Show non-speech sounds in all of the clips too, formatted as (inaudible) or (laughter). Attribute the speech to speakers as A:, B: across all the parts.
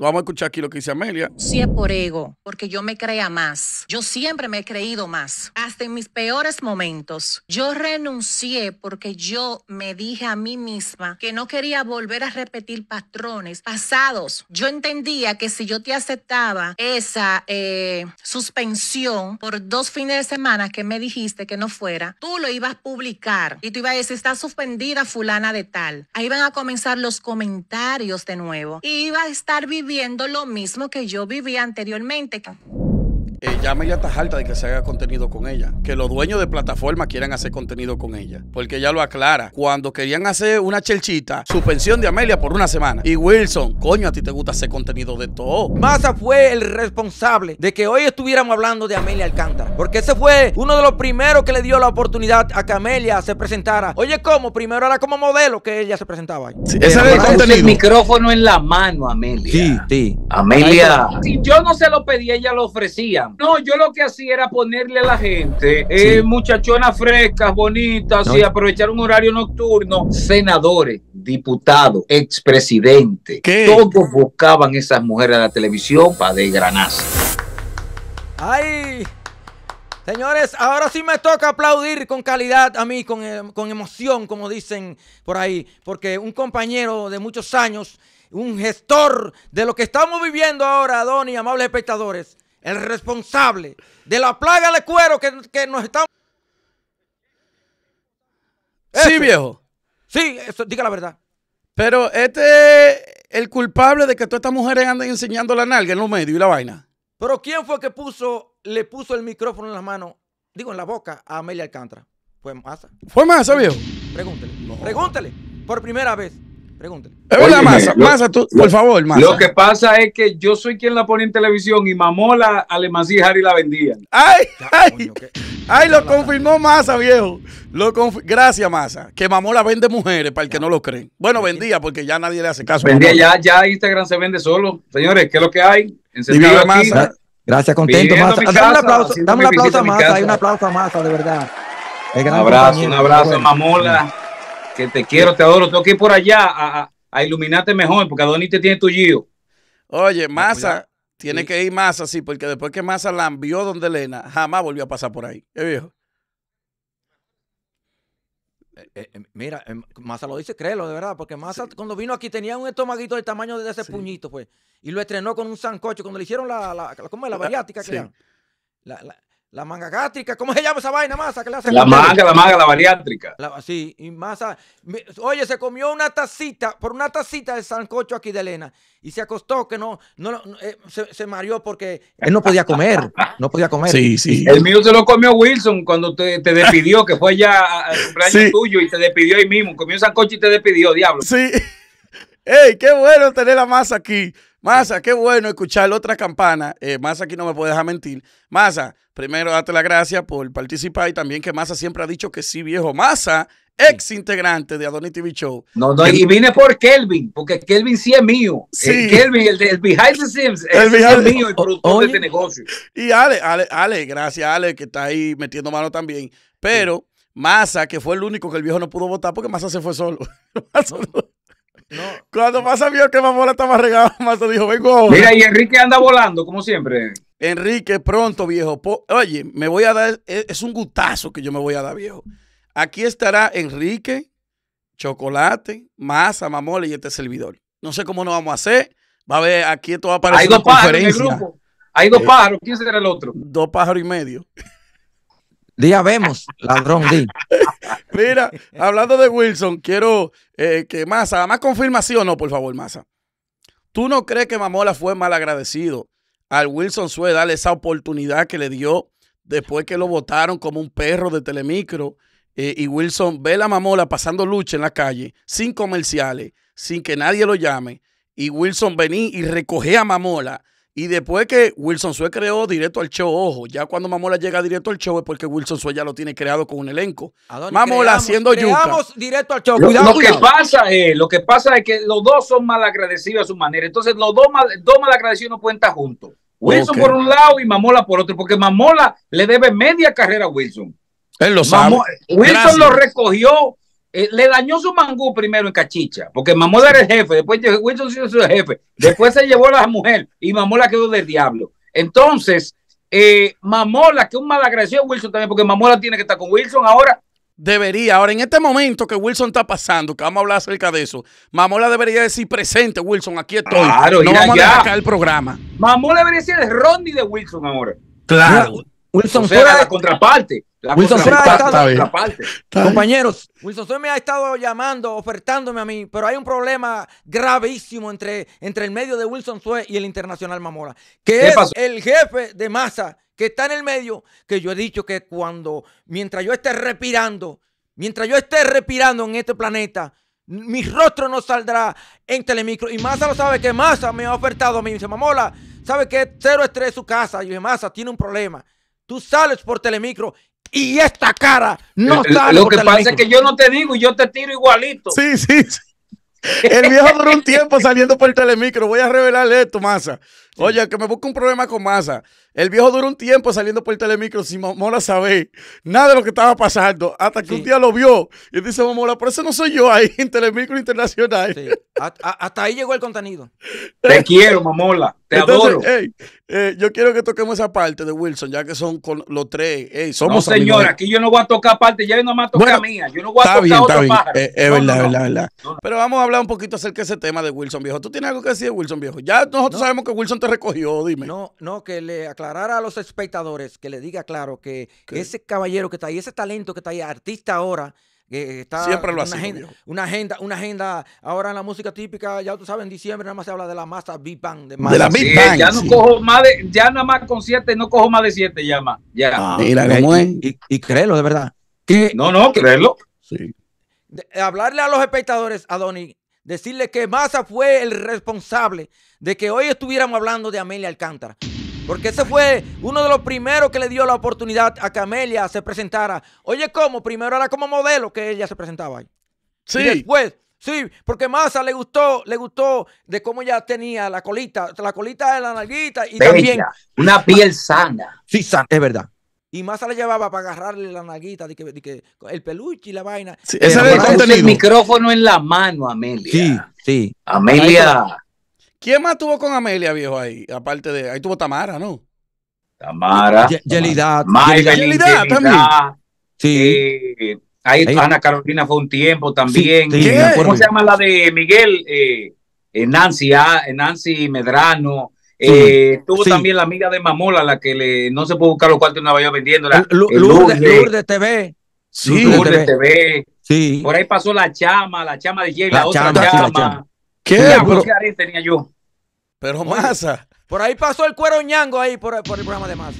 A: Vamos a escuchar aquí lo que dice Amelia. Sí es
B: por ego, porque yo me crea más. Yo siempre me he creído más, hasta en mis peores momentos. Yo renuncié porque yo me dije a mí misma que no quería volver a repetir patrones pasados. Yo entendía que si yo te aceptaba esa eh, suspensión por dos fines de semana que me dijiste que no fuera, tú lo ibas a publicar y tú ibas a decir, está suspendida fulana de tal. Ahí van a comenzar los comentarios de nuevo. Y iba a estar viviendo viviendo lo mismo que yo vivía anteriormente
A: eh, Amelia ella está harta de que se haga contenido con ella, que los dueños de plataforma quieran hacer contenido con ella, porque ella lo aclara. Cuando querían hacer una chelchita, suspensión de Amelia por una semana. Y Wilson, coño, a ti te gusta hacer contenido de
C: todo. Massa fue el responsable de que hoy estuviéramos hablando de Amelia Alcántara, porque ese fue uno de los primeros que le dio la oportunidad a que Amelia se presentara. Oye, ¿cómo? Primero era como modelo que ella se presentaba ahí.
D: ese eh, era el contenido. micrófono en la mano, Amelia. Sí, sí. Amelia. Si yo no se lo pedí, ella lo ofrecía. No, yo lo que hacía era ponerle a la gente, eh, muchachonas frescas, bonitas, y aprovechar un horario nocturno, senadores, diputados, expresidentes Todos buscaban esas mujeres a la televisión para desgranarse.
C: ¡Ay! Señores, ahora sí me toca aplaudir con calidad a mí, con, eh, con emoción, como dicen por ahí, porque un compañero de muchos años un gestor de lo que estamos viviendo ahora, don y amables espectadores, el responsable de la plaga de cuero que, nos estamos... Sí, este. viejo. Sí, eso, diga la verdad.
A: Pero este es el culpable de que todas estas mujeres anden enseñando la nalga en los medios y la vaina.
C: Pero ¿quién fue que puso, le puso el micrófono en las manos, digo, en la boca a Amelia Alcántara? Fue Massa.
A: ¿Fue masa viejo?
C: Pregúntele. Pregúntele. Por primera vez.
A: Pregúntale. Hola, Masa, Masa, tú, lo, por favor, Masa. Lo que
D: pasa es que yo soy quien la pone en televisión y Mamola, Alemací y Harry la vendían.
C: ¡Ay!
A: ¡Ay! ay lo confirmó Masa, viejo. Gracias, Masa. Que Mamola vende mujeres, para el que no lo cree. Bueno, vendía porque ya nadie le hace caso. Vendía, ya, ya Instagram se vende solo. Señores, ¿qué es lo que hay?
D: Encendido aquí. Masa.
C: Gracias, contento, Masa. dame un aplauso, a Masa, hay un aplauso a Masa, de verdad. Un abrazo, un abrazo, Mamola
D: te quiero, te adoro. Tengo que ir por allá a, iluminarte mejor, porque Adonis te tiene tuyo.
A: Oye, Massa, tiene que ir Massa, sí, porque después que Massa la envió donde Elena, jamás volvió
C: a pasar por ahí. viejo? Eh, eh, eh, mira, Massa lo dice, créelo, de verdad, porque Massa cuando vino aquí tenía un estomaguito del tamaño de ese puñito, pues, y lo estrenó con un sancocho, cuando le hicieron la, la, la, que la, la manga gástrica, ¿cómo se llama esa vaina masa hacen? La manga, la manga, la bariátrica. sí, y masa. Oye, se comió una tacita, por una tacita de sancocho aquí de Elena, y se acostó que no, no, eh, se, mareó porque él no podía comer, no podía comer. Sí, sí. El mío se
D: lo comió Wilson cuando te, te despidió, que fue ya al cumpleaños tuyo y te despidió ahí mismo. Comió un sancocho y te despidió, diablo.
A: Sí. (laughs) ¡Ey, qué bueno tener la masa aquí! Masa, qué bueno escuchar otra campana. Eh, Masa aquí no me puede dejar mentir. Masa, primero date la gracia por participar y también que Masa siempre ha dicho que sí, viejo. Masa, ex integrante de Adonis TV Show. No, y vine por Kelvin, porque Kelvin sí es mío. Eh, sí. El Kelvin, el, el behind the scenes, es mío, el productor de este negocio. Y Ale, Ale, Ale, gracias Ale, que está ahí metiendo mano también. Pero... Masa, Massa, que fue el único que el viejo no pudo votar porque Masa se fue solo. (laughs) No. Cuando pasa viejo que Mamola estaba regado, (laughs) Mazo dijo, vengo Mira, y Enrique anda volando, como siempre. Enrique, pronto, viejo. Oye, me voy a dar, e, es un gustazo que yo me voy a dar, viejo. Aquí estará Enrique, Chocolate, Masa, Mamola y este servidor. No sé cómo nos vamos a hacer. Va a ver, aquí esto va a aparecer Hay dos pájaros en el grupo. Hay dos eh, pájaros. ¿Quién será el otro? Dos pájaros y medio.
C: Día vemos, ladrón
A: Mira, hablando de Wilson, quiero eh, que Massa, más confirmación, no, por favor, Massa. ¿Tú no crees que Mamola fue mal agradecido al Wilson Sue darle esa oportunidad que le dio después que lo votaron como un perro de telemicro? Eh, y Wilson ve a la Mamola pasando lucha en la calle, sin comerciales, sin que nadie lo llame. Y Wilson venía y recogía a Mamola y después que Wilson Sue creó directo al show, ojo, ya cuando Mamola llega directo al show es porque Wilson Sue ya lo tiene creado con un elenco.
D: Mamola haciendo
C: directo al show. Lo, lo que
D: pasa es, lo que pasa es que los dos son malagradecidos a su manera. Entonces los dos, mal, dos malagradecidos no pueden estar juntos. Wilson por un lado y Mamola por otro, porque Mamola le debe media carrera a Wilson.
A: Él lo sabe. Wilson lo
D: recogió eh, le dañó su mangú primero en Cachicha, porque Mamola era el jefe, después Wilson se hizo su jefe, después se llevó a la mujer y Mamola quedó del diablo. Entonces, eh, Mamola, que un malagradecido
A: Wilson también, porque Mamola tiene que estar con Wilson ahora. Debería, ahora en este momento que Wilson está pasando, que vamos a hablar acerca de eso, Mamola debería decir presente, Wilson, aquí estoy. Claro, no vamos a dejar el programa. Mamola debería decir el Ronnie de Wilson ahora. Claro. Wilson será fuera
D: la contraparte. Wilson Compañeros,
C: Wilson se me ha estado llamando, ofertándome a mí, pero hay un problema gravísimo entre, entre el medio de Wilson Sue y el Internacional Mamola, que es el jefe de masa que está en el medio, que yo he dicho que cuando, mientras yo esté respirando, mientras yo esté respirando en este planeta, mi rostro no saldrá en Telemicro. Y Massa lo sabe que Massa me ha ofertado a mí. Dice, Mamola, sabe que cero estrés su casa. Y yo dije, Massa tiene un problema. Tú sales por Telemicro y esta cara no está. Lo que pasa es que yo no te digo y yo te tiro
A: igualito. Sí, sí, El viejo duró un tiempo saliendo por el telemicro. Voy a revelarle esto, Massa. Oye, que me busca un problema con Massa. El viejo duró un tiempo saliendo por el telemicro sin mamola saber nada de lo que estaba pasando. Hasta que un día lo vio y dice mamola por eso no soy yo ahí en Telemicro Internacional. Hasta ahí llegó el contenido. (laughs) Te quiero, mamola Te adoro. Eh, yo quiero que toquemos esa parte de Wilson, ya que son con los tres. somos no, señor, aquí yo no voy a tocar parte, ya no más toca mía. Yo no voy a tocar bien, otro eh, es verdad, verdad, verdad. Pero vamos a hablar un poquito acerca de ese tema de Wilson viejo. ¿Tú tienes algo que decir de Wilson viejo? Ya nosotros sabemos que Wilson te recogió, dime.
C: No, no, que le aclarara a los espectadores, que le diga claro que ese caballero que está ahí, ese talento que está ahí, artista ahora, que está Siempre lo una, agenda, una agenda, ahora en la música típica, ya tú sabes, en diciembre nada más se habla de la masa Big De,
D: la Big ya no cojo más de, ya nada más con siete, no cojo más de siete ya más. Ah,
A: ah,
C: y, créelo, de verdad. Que, no, no, créelo. Sí. hablarle a los espectadores, a Donny, decirle que Massa fue el responsable de que hoy estuviéramos hablando de Amelia Alcántara. Porque ese fue uno de los primeros que le dio la oportunidad a que Amelia se presentara. Oye, ¿cómo? Primero era como modelo que ella se presentaba ahí. Sí. Y después, sí, porque Massa le gustó, le gustó de cómo ella tenía la colita, la colita de la naguita y también. Una piel sana. Sí, sana, es verdad. Y Massa le llevaba para agarrarle la naguita, de que, el peluche y la vaina. Sí, ese era el, el
D: micrófono
A: en la mano, Amelia.
D: Sí, sí. Amelia.
C: ¿Quién más tuvo con Amelia,
A: viejo, ahí? Aparte de. Ahí tuvo Tamara, ¿no? Tamara. Yelida.
D: Yelida también. Sí. ahí, Ana Carolina fue un tiempo también. ¿Cómo se llama la de Miguel? Eh, eh Nancy, eh, Nancy Medrano. Eh, tuvo también la amiga de Mamola, la que le, no se puede buscar los cuartos y no vaya vendiéndola. Lourdes, Lourdes, TV. Sí, Lourdes, TV. Sí. Por ahí pasó la chama,
C: la chama de Jay, la, otra chama. ¿Qué? Pero,
A: yo. Pero masa.
C: Por ahí pasó el cuero ñango ahí por, el programa de masa.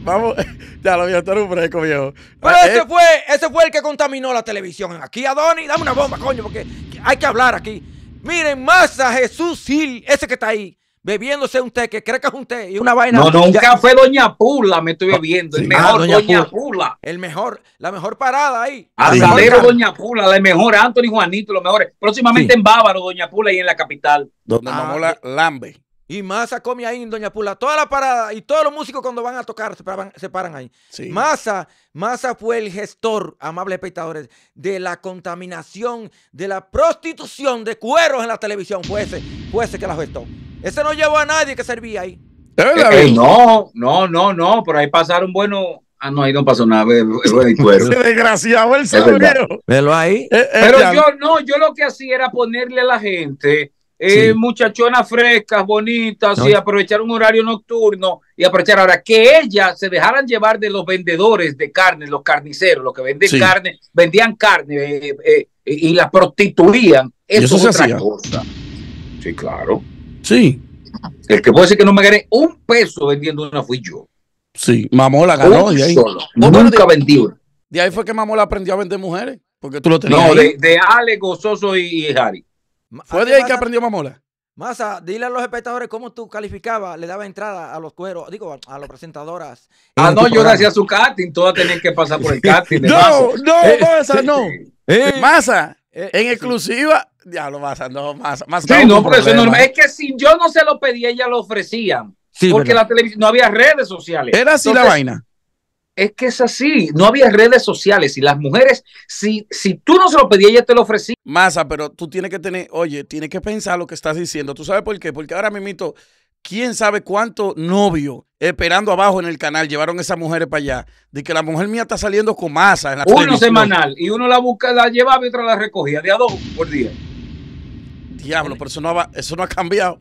C: Vamos, (laughs) ya lo vio, está
A: un fresco, viejo. Pero eh, ese, eh.
C: fue, ese fue el que contaminó la televisión. Aquí, Adoni, dame una bomba, coño, porque hay que hablar aquí. Miren, masa, Jesús Gil, ese que está ahí, bebiéndose un té que cree que es un té y una vaina. No, no, un
D: Doña Pula me estoy ah, bebiendo. El mejor ah, Doña,
C: Pula. El mejor, la mejor parada ahí.
D: Asadero Doña Pula, la mejor. Anthony Juanito, lo mejores. Próximamente en Bávaro, Doña Pula y en la capital. Donde ah, lambe.
C: Y Massa come ahí Doña Pula. Toda la parada y todos los músicos cuando van a tocar se paran, ahí. Masa, Massa, fue el gestor, amables espectadores, de la contaminación, de la prostitución de cueros en la televisión. Fue ese, que la gestó. Ese no llevó a nadie que servía ahí.
D: Eh, eh, no, no, no, no. Por ahí pasaron buenos Ah, no, ahí no pasó nada. (laughs) Se
C: desgraciado el
D: Velo ahí.
C: Eh, Pero yo
D: no, yo lo que hacía era ponerle a la gente eh, muchachonas frescas, bonitas, y aprovechar un horario nocturno y aprovechar ahora que ellas se dejaran llevar de los vendedores de carne, los carniceros, los que venden carne, vendían carne eh, eh, y la prostituían. Eso, es cosa. Sí, claro. Sí. El que puede decir que no me gané
A: un peso vendiendo una fui yo.
D: Sí, Mamola ganó. y ahí.
A: nunca De ahí fue que Mamola aprendió a vender mujeres. Porque tú lo tenías. No, De, Ale, Gozoso y, y Harry. ¿Fue de ahí que aprendió Mamola?
C: Masa, dile a los espectadores cómo tú calificabas, le daba entrada a los cueros, digo, a, las presentadoras.
A: Ah, no, yo hacía su casting,
D: todas tenían que pasar por el casting. (laughs) no, no, eh, eh, no, eh, Masa,
C: en
A: exclusiva, diablo, Masa, no, Masa. sí, no, pero eso es normal. Es que si yo no se lo pedía,
D: ella lo ofrecía. porque la televisión, no había redes sociales. Era así la vaina es que
A: es así. No había redes sociales y las mujeres, si, si tú no se lo pedías, ella te lo ofrecí Masa, pero tú tienes que tener, oye, tienes que pensar lo que estás diciendo. ¿Tú sabes por qué? Porque ahora mismo, quién sabe cuánto novio esperando abajo en el canal llevaron esas mujeres para allá. De que la mujer mía está saliendo con masa. En la uno semanal y uno la busca, la llevaba y otra la recogía de a dos por día. Diablo, pero eso no eso no ha cambiado.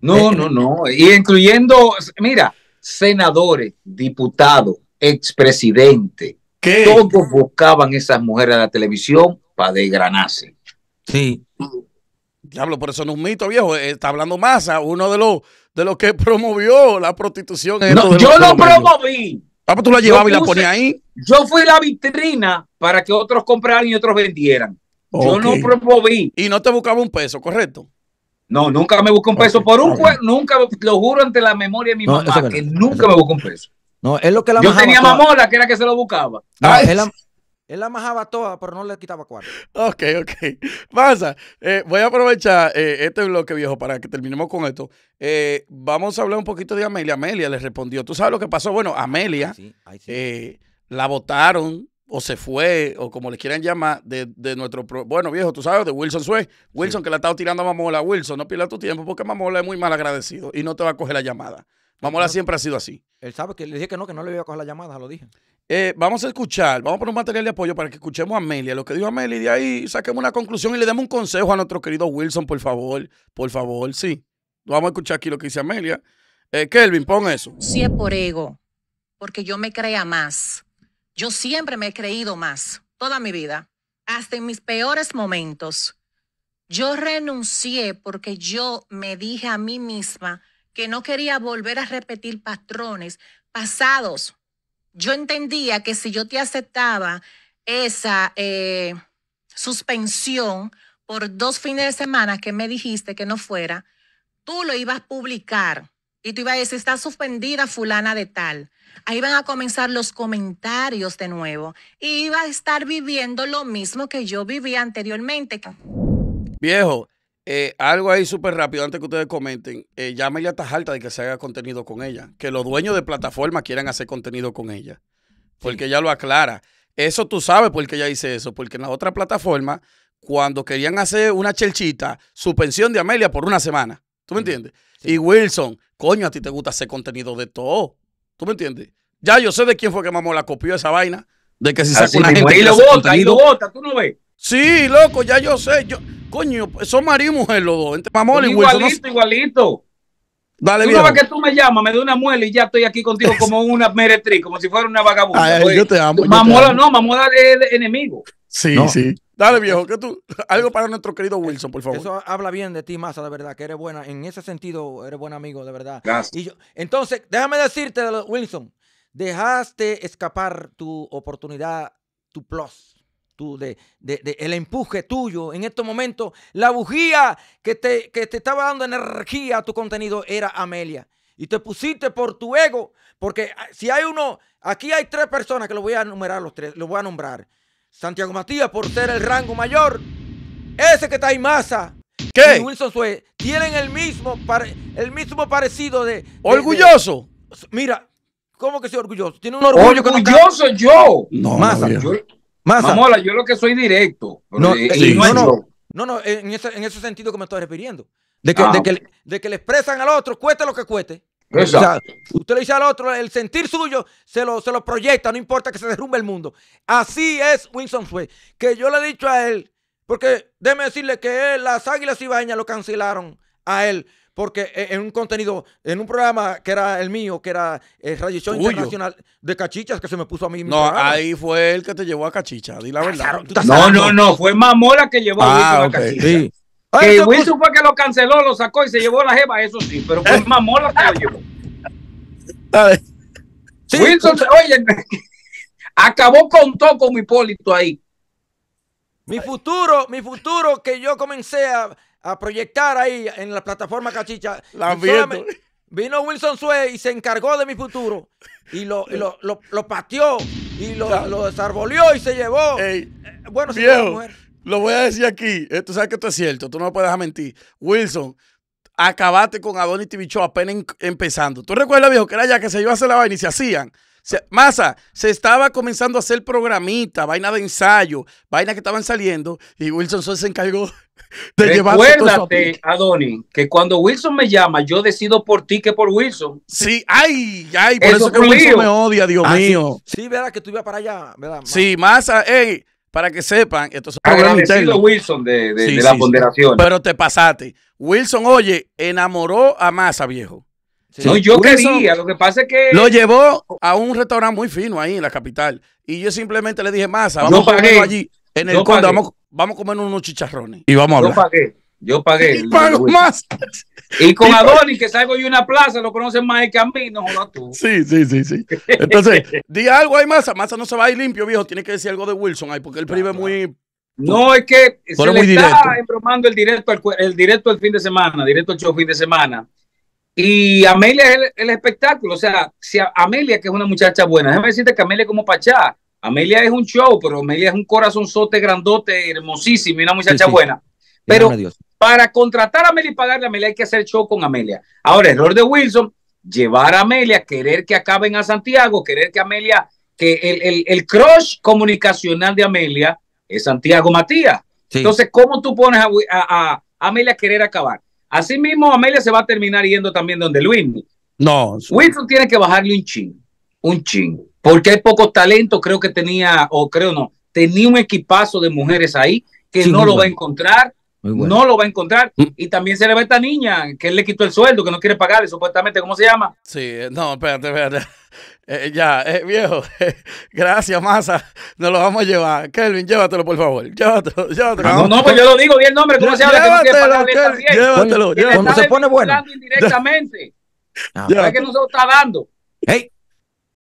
A: No, eh, no,
D: no. Y incluyendo, mira, senadores, diputados, expresidente. Todos buscaban esas mujeres en la televisión para desgranarse. Sí.
A: Diablo, por eso no es un mito, viejo. Eh, está hablando Massa, uno de los, de los que promovió la prostitución. No, yo lo promoví. Ah, pues tú la llevabas y la ponías ahí. Yo fui la vitrina para que otros compraran y otros vendieran. Yo no promoví. Y no te buscaba un peso, ¿correcto? No,
C: nunca me busqué un peso. Por un
A: nunca, lo juro ante la memoria de mi
D: mamá, que
C: nunca me busqué un peso. No, es lo que la Yo tenía mamola,
A: que
D: era
C: que se lo buscaba. él, la, majaba toda, pero no le quitaba cuatro
A: Ok, ok. Pasa. Eh, voy a aprovechar eh, este bloque, viejo, para que terminemos con esto. Eh, vamos a hablar un poquito de Amelia. Amelia le respondió. ¿Tú sabes lo que pasó? Bueno, Amelia la votaron o se fue, o como le quieran llamar, de, nuestro. Bueno, viejo, tú sabes, de Wilson Suez. Wilson que la ha estado tirando a Mamola. Wilson, no pierdas tu tiempo porque Mamola es muy mal agradecido y no te va a coger la llamada. Mamola siempre ha sido así.
C: Él sabe que le dije que no, que no le iba a coger la llamada, lo dije.
A: Eh, vamos a escuchar, vamos a poner un material de apoyo para que escuchemos a Amelia, lo que dijo Amelia, y de ahí saquemos una conclusión y le demos un consejo a nuestro querido Wilson, por favor, por favor, sí. Vamos a escuchar aquí lo que dice Amelia. Eh, Kelvin, pon eso. Sí es
B: por ego, porque yo me crea más. Yo siempre me he creído más, toda mi vida, hasta en mis peores momentos. Yo renuncié porque yo me dije a mí misma, que no quería volver a repetir patrones pasados. Yo entendía que si yo te aceptaba esa eh, suspensión por dos fines de semana que me dijiste que no fuera, tú lo ibas a publicar y tú ibas a decir, está suspendida fulana de tal. Ahí van a comenzar los comentarios de nuevo y iba a estar viviendo lo mismo que yo vivía anteriormente.
A: Viejo, eh, algo ahí súper rápido antes que ustedes comenten. Eh, ya Amelia está harta de que se haga contenido con ella. Que los dueños de plataforma quieran hacer contenido con ella. Porque ella lo aclara. Eso tú sabes por qué ella dice eso. Porque en la otra plataforma, cuando querían hacer una chelchita, suspensión de Amelia por una semana. ¿Tú me entiendes? Y Wilson, coño, a ti te gusta hacer contenido de todo. ¿Tú me entiendes? Ya yo sé de quién fue que mamó la copió esa vaina. De que si sacó una gente. Y lo bota, y lo bota, tú no ves. Sí, loco, ya yo sé. Yo, Coño, son marido y mujer los dos. igualito, igualito.
D: Dale, que tú me llamas, me de una muela y ya estoy aquí contigo como una meretriz, como si fuera una vagabunda.
A: yo te
C: amo. Mamola no, Mamola es enemigo.
A: Sí, sí.
C: Dale, viejo, que tú, algo para nuestro querido Wilson, por favor. Eso habla bien de ti, Massa, de verdad, que eres buena. En ese sentido, eres buen amigo, de verdad. Gracias. entonces, déjame decirte, Wilson, dejaste escapar tu oportunidad, tu plus tú, de, el empuje tuyo en estos momentos, la bujía que te, que te estaba dando energía a tu contenido era Amelia. Y te pusiste por tu ego, porque ah, si hay uno, aquí hay tres personas que lo voy a enumerar los tres, los voy a nombrar. Santiago Matías por ser el rango mayor, ese que está en masa, ¿Qué? Y Wilson Suez, tienen el mismo, el mismo parecido de. orgulloso. mira, ¿cómo que soy orgulloso? Tiene un orgullo. Orgulloso
D: yo. No, Masa más Mamola, yo lo que soy directo. No, eh, eh, no,
C: no, en, ese, sentido que me estoy refiriendo. Ah, de que, le expresan al otro, cueste lo que cueste. O usted le dice al otro, el sentir suyo se lo, se lo proyecta, no importa que se derrumbe el mundo. Así es Winston fue Que yo le he dicho a él, porque déjeme decirle que las águilas y bañas lo cancelaron a él porque eh, en un contenido, en un programa que era el mío, que era el eh, Radio Show Internacional de Cachichas, que se me puso a mí. No, ahí fue el que te llevó a Cachicha, di la ah, verdad. no, no, no,
D: fue Mamola que llevó a, ah,
C: okay. a Que ah,
D: Wilson fue que lo canceló, lo sacó y se llevó la jeva, eso sí, pero fue eh. Mamola que lo llevó.
C: (laughs)
D: Wilson, pues. oye,
C: (laughs) acabó con todo con Hipólito ahí. Mi futuro, mi futuro que yo comencé a, a proyectar ahí en la plataforma cachicha. Vino Wilson Suez y se encargó de mi futuro. Y lo, lo, pateó y lo, y se llevó. Ey, eh, bueno, viejo, lo voy a decir aquí.
A: Eh, tú sabes que esto es cierto. Tú no me puedes dejar mentir. Wilson, acabaste con Adonis Tibicho apenas empezando. ¿Tú recuerdas, viejo, que era ya que se iba a hacer la vaina y se hacían? Se, masa, se estaba comenzando a hacer programita, vaina de ensayo, vaina que estaban saliendo, y Wilson se encargó (laughs) de llevar. Recuérdate,
D: Adoni, que cuando Wilson me llama, yo decido por
A: ti que por Wilson. Sí, ay, ay, por eso, que Wilson me odia, Dios ah, mío.
C: Sí, sí que tú ibas para allá, ¿verdad?
A: Sí, Masa, ey, para que sepan, esto Agradecido Wilson
C: de, de, la ponderación.
A: Pero te pasaste. Wilson, oye, enamoró a Masa, viejo no, yo quería, lo que pasa es que... Lo llevó a un restaurante muy fino ahí en la capital. Y yo simplemente le dije, Masa, vamos a comer allí. En el vamos, a comer unos chicharrones. Y vamos a hablar. Yo pagué.
D: Yo pagué. Y Y con Adonis,
A: que salgo de una plaza, lo conocen más que a mí, no jodas tú. Sí, sí, sí, sí. Entonces, (laughs) di algo ahí, Masa. Masa no se va a ir limpio, viejo. Tiene que decir algo de Wilson ahí, porque él prive muy no, es que se le está directo.
D: el directo, el directo el fin de semana, directo al show fin de semana. Y Amelia es el, espectáculo. O sea, si Amelia, que es una muchacha buena, déjame decirte que Amelia es como Pachá. Amelia es un show, pero Amelia es un corazonzote grandote, hermosísimo una muchacha buena. Pero para contratar a Amelia y pagarle a Amelia hay que hacer show con Amelia. Ahora, error de Wilson, llevar a Amelia, querer que acaben a Santiago, querer que Amelia, que el, el, crush comunicacional de Amelia es Santiago Matías. Entonces, ¿cómo tú pones a Amelia a querer acabar? Así mismo Amelia se va a terminar yendo también donde Luis. No. Wilson tiene que bajarle un chin, un chin, porque hay pocos talentos, creo que tenía, o creo no, tenía un equipazo de mujeres ahí que no lo va a encontrar, no lo va a encontrar. Y también se le va a esta niña que él le quitó el sueldo, que no quiere pagarle,
A: supuestamente, ¿cómo se llama? Sí, no, espérate, espérate. Eh, eh, ya, eh, viejo, gracias, masa. Nos lo vamos a llevar. Kelvin, llévatelo, por favor. Llévatelo, ah, No, no, pues yo lo digo bien el nombre.
D: no llévatelo, que Kelvin, llévatelo.
C: llévatelo. Cuando se pone bueno.
A: Indirectamente.
D: está dando. Hey,